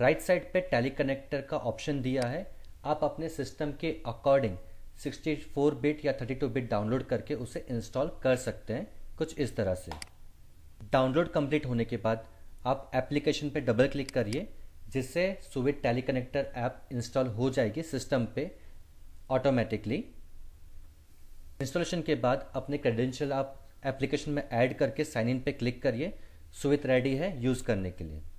right right side पे Tally connector का option दिया है आप अपने सिस्टम के अकॉर्डिंग 64 बिट या 32 बिट डाउनलोड करके उसे इंस्टॉल कर सकते हैं कुछ इस तरह से डाउनलोड कंप्लीट होने के बाद आप एप्लीकेशन पे डबल क्लिक करिए जिससे सुविट टैली कनेक्टर ऐप इंस्टॉल हो जाएगी सिस्टम पे ऑटोमेटिकली इंस्टॉलेशन के बाद अपने क्रेडेंशियल आप एप्लीकेशन में ऐड करके साइन इन पे क्लिक करिए सुविथ रेडी है यूज़ करने के लिए